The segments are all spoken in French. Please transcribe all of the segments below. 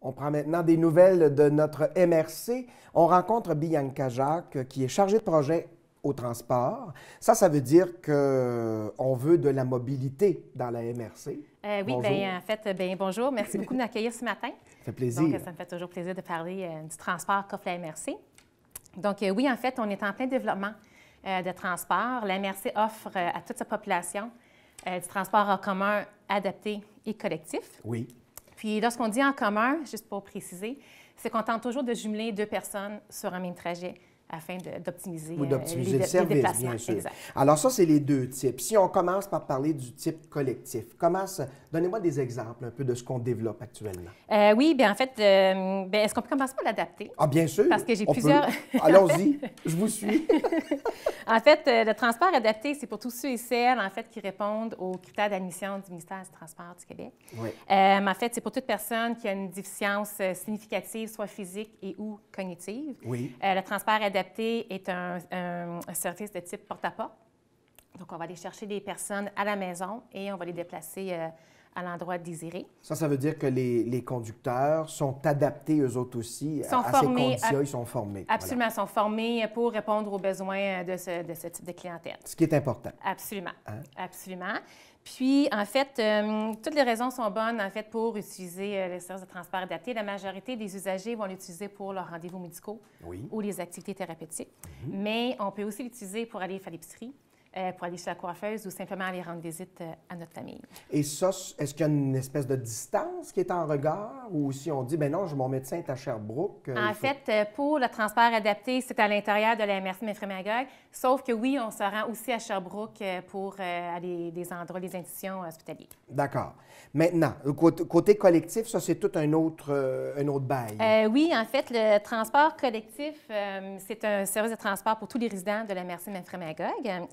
On prend maintenant des nouvelles de notre MRC. On rencontre Bianca Jacques, qui est chargée de projet au transport. Ça, ça veut dire qu'on euh, veut de la mobilité dans la MRC. Euh, oui, bien, en fait, bien, bonjour. Merci beaucoup de m'accueillir ce matin. Ça plaisir. ça me fait toujours plaisir de parler euh, du transport qu'offre la MRC. Donc, oui, en fait, on est en plein développement de transport. La MRC offre à toute sa population du transport en commun adapté et collectif. Oui. Puis lorsqu'on dit en commun, juste pour préciser, c'est qu'on tente toujours de jumeler deux personnes sur un même trajet afin euh, d'optimiser les, le service, Bien sûr. Alors ça, c'est les deux types. Si on commence par parler du type collectif, donnez-moi des exemples un peu de ce qu'on développe actuellement. Euh, oui, bien en fait, euh, ben, est-ce qu'on peut commencer par l'adapter? Ah, bien sûr. Parce que j'ai plusieurs... Allons-y, je vous suis. en fait, le transport adapté, c'est pour tous ceux et celles, en fait, qui répondent aux critères d'admission du ministère des Transport du Québec. Oui. en fait, c'est pour toute personne qui a une déficience significative, soit physique et ou cognitive. Oui. le transport adapté est un, service de type porte à -porte. Donc, on va aller chercher des personnes à la maison et on va les déplacer euh, à l'endroit désiré. Ça, ça veut dire que les, les conducteurs sont adaptés, eux autres aussi, sont à, ces conditions. Ils sont formés. Absolument, ils sont formés pour répondre aux besoins de ce, de ce, type de clientèle. Ce qui est important. Absolument, hein? absolument. Puis, en fait, euh, toutes les raisons sont bonnes, en fait, pour utiliser euh, les services de transport adapté. La majorité des usagers vont l'utiliser pour leurs rendez-vous médicaux ou les activités thérapeutiques. Mhm. Mais on peut aussi l'utiliser pour aller faire l'épicerie, euh, pour aller chez la coiffeuse ou simplement aller rendre visite euh, à notre famille. Et ça, est-ce qu'il y a une espèce de distance qui est en regard ou si on dit, ben non, mon médecin est à Sherbrooke? Euh, en fait, pour le transport adapté, c'est à l'intérieur de la MRC Mefrémagogue, sauf que oui, on se rend aussi à Sherbrooke pour aller des endroits, les institutions hospitalières. D'accord. Maintenant, côté, collectif, ça, c'est tout un autre, un autre bail. oui, en fait, le transport collectif, c'est un service de transport pour tous les résidents de la MRC Mefrémagogue.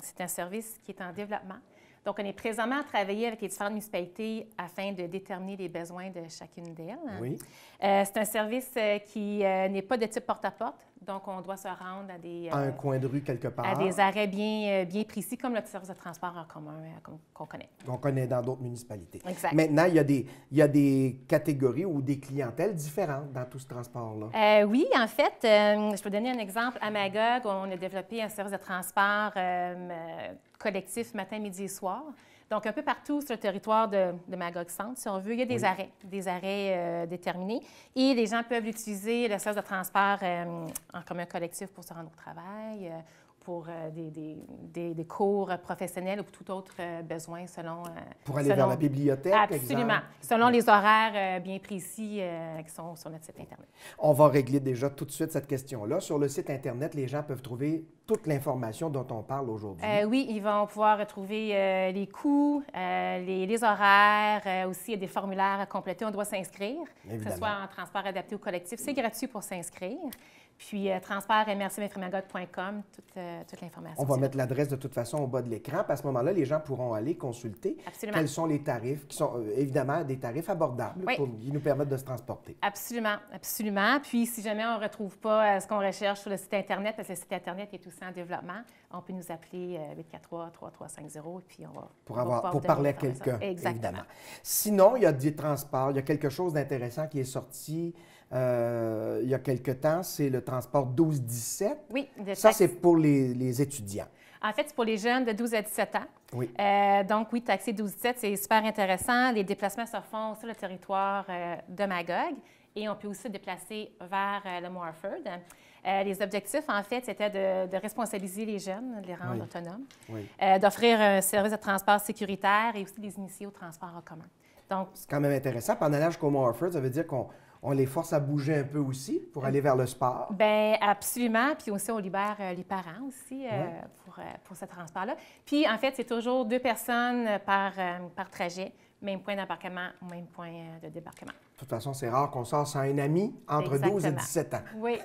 C'est un service qui est en développement donc, on est présentement à travailler avec les différentes municipalités afin de déterminer les besoins de chacune d'elles. Oui. Euh, c'est un service euh, qui euh, n'est pas de type porte-à-porte. donc, on doit se rendre à des... À un coin de rue quelque part. À des arrêts bien, bien précis, comme le service de transport en commun qu'on connaît. Qu'on connaît dans d'autres municipalités. Exact. Maintenant, il des, il y a des catégories ou des clientèles différentes dans tout ce transport-là. oui, en fait, je peux donner un exemple. À Magog, on a développé un service de transport collectif matin, midi et soir. Donc, un peu partout sur le territoire de, de Magog Centre, si on veut, il y a des arrêts, des arrêts euh, déterminés. Et les gens peuvent utiliser la salle de transport euh, en commun collectif pour se rendre au travail, euh, pour euh, des, des, cours professionnels ou tout autre euh, besoin selon... Euh, pour aller vers la bibliothèque, Absolument, exemple. selon les horaires bien précis qui sont sur notre site Internet. On va régler déjà tout de suite cette question-là. Sur le site Internet, les gens peuvent trouver toute l'information dont on parle aujourd'hui. oui, ils vont pouvoir retrouver les coûts, les, horaires, aussi il y a des formulaires à compléter. On doit s'inscrire, que ce soit en transport adapté ou collectif. C'est gratuit pour s'inscrire. Puis euh, toute, euh, toute l'information. On va mettre l'adresse de toute façon au bas de l'écran. À ce moment-là, les gens pourront aller consulter quels sont les tarifs, qui sont euh, évidemment des tarifs abordables pour, qui nous permettent de se transporter. Absolument, absolument. Puis si jamais on ne retrouve pas euh, ce qu'on recherche sur le site Internet, parce que le site Internet est tout en développement, on peut nous appeler 843-3350 et puis on va... Pour, avoir, pour parler à quelqu'un, évidemment. Sinon, il y a des transports, il y a quelque chose d'intéressant qui est sorti euh, il y a quelques temps, c'est le transport 12-17. Oui, Ça, c'est pour les, les étudiants. En fait, c'est pour les jeunes de 12 à 17 ans. Oui. Euh, donc, oui, taxi 12-17, c'est super intéressant. Les déplacements se font sur le territoire euh, de Magog et on peut aussi se déplacer vers le Moorford. les objectifs, en fait, c'était de, responsabiliser les jeunes, de les rendre autonomes, d'offrir un service de transport sécuritaire et aussi les initier au transport en commun. Donc, c'est quand même intéressant. Pendant l'âge jusqu'au Moorford, ça veut dire qu'on on les force à bouger un peu aussi pour aller vers le sport. Bien, absolument. Puis aussi, on libère euh, les parents aussi euh, euh, pour, ce transport-là. Puis, en fait, c'est toujours deux personnes par, trajet, même point d'embarquement, même point de débarquement. De toute façon, c'est rare qu'on sorte sans un ami entre 12 et 17 ans. Oui.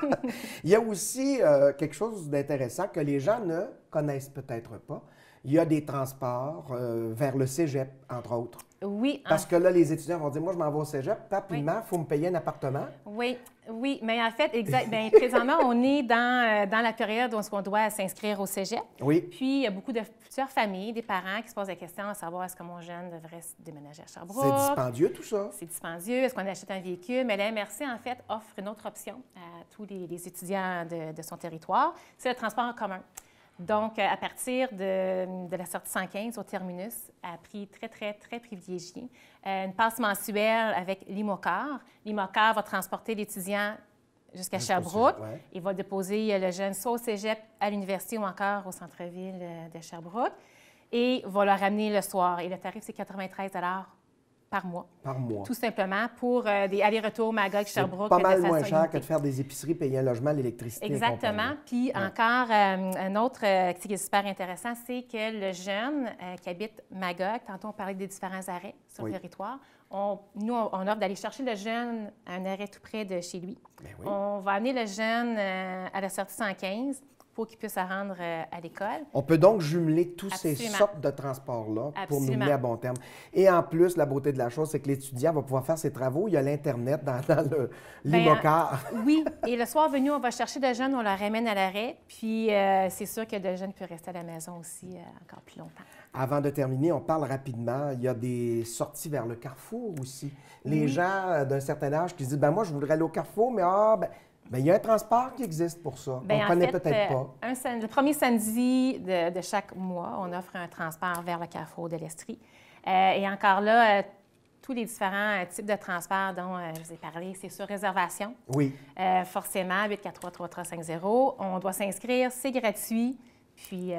Il y a aussi quelque chose d'intéressant que les gens ne connaissent peut-être pas il y a des transports euh, vers le cégep, entre autres. Oui. Parce que là, les étudiants vont dire, moi, je m'en vais au cégep. Rapidement, il faut me payer un appartement. Oui, oui. Mais en fait, exact. Ben, présentement, on est dans, euh, dans la période où on doit s'inscrire au cégep. Oui. Puis, il y a beaucoup de plusieurs familles, des parents qui se posent la question à savoir est-ce que mon jeune devrait se déménager à Sherbrooke. C'est dispendieux, tout ça. C'est dispendieux. Est-ce qu'on achète un véhicule? Mais la MRC, en fait, offre une autre option à tous les, étudiants de son territoire. C'est le transport en commun. Donc, euh, à partir de, la sortie 115 au terminus, à prix très, très, très privilégié, euh, une passe mensuelle avec l'IMOCAR. L'IMOCAR va transporter l'étudiant jusqu'à Sherbrooke. et Il va déposer euh, le jeune soit au cégep, à l'université ou encore au centre-ville de Sherbrooke. Et va le ramener le soir. Et le tarif, c'est 93 par mois. Par mois. Tout simplement pour euh, des allers-retours Magog Sherbrooke. Pas mal moins cher que de faire des épiceries, payer un logement, l'électricité. Exactement. Puis encore, euh, un autre euh, qui est super intéressant, c'est que le jeune qui habite Magog, tantôt on parlait des différents arrêts sur le territoire, on, nous, on offre d'aller chercher le jeune à un arrêt tout près de chez lui. Ben on va amener le jeune à la sortie 115 pour qu'ils puissent se rendre euh, à l'école. On peut donc jumeler tous ces sortes de transports-là pour nous mener à bon terme. Et en plus, la beauté de la chose, c'est que l'étudiant va pouvoir faire ses travaux. Il y a l'Internet dans, dans ben, oui, et le soir venu, on va chercher des jeunes, on les ramène à l'arrêt. Puis euh, c'est sûr que des jeunes peuvent rester à la maison aussi euh, encore plus longtemps. Avant de terminer, on parle rapidement. Il y a des sorties vers le carrefour aussi. Les gens d'un certain âge qui disent ben moi, je voudrais aller au carrefour, mais ah, ben, Bien, il y a un transport qui existe pour ça. Ben, on ne connaît peut-être euh, pas. le premier samedi de, chaque mois, on offre un transport vers le carrefour de l'Estrie. Euh, et encore là, euh, tous les différents types de transports dont je vous ai parlé, c'est sur réservation. Oui. forcément, 843-3350. On doit s'inscrire, c'est gratuit. Puis,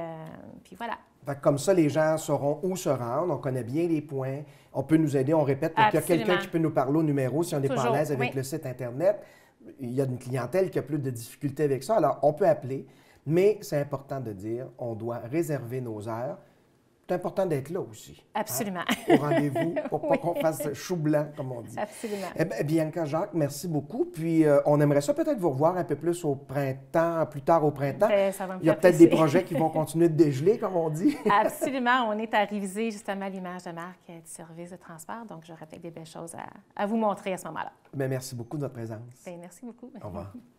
puis voilà. comme ça, les gens sauront où se rendre. On connaît bien les points. On peut nous aider. On répète. Il y a quelqu'un qui peut nous parler au numéro si on n'est pas à l'aise avec le site Internet il y a une clientèle qui a plus de difficultés avec ça. Alors, on peut appeler, mais c'est important de dire, on doit réserver nos heures c'est important d'être là aussi. Hein, Absolument. au rendez-vous pour pas qu'on fasse chou blanc, comme on dit. Absolument. Eh bien, Bianca Jacques, merci beaucoup. Puis, euh, on aimerait ça peut-être vous revoir un peu plus au printemps, plus tard au printemps. Ben, Il y a peut-être des projets qui vont continuer de dégeler, comme on dit. Absolument. On est à réviser justement l'image de marque euh, du service de transport. Donc, j'aurais peut-être des belles choses à, vous montrer à ce moment-là. Mais ben, merci beaucoup de votre présence. Ben, merci beaucoup. Au revoir.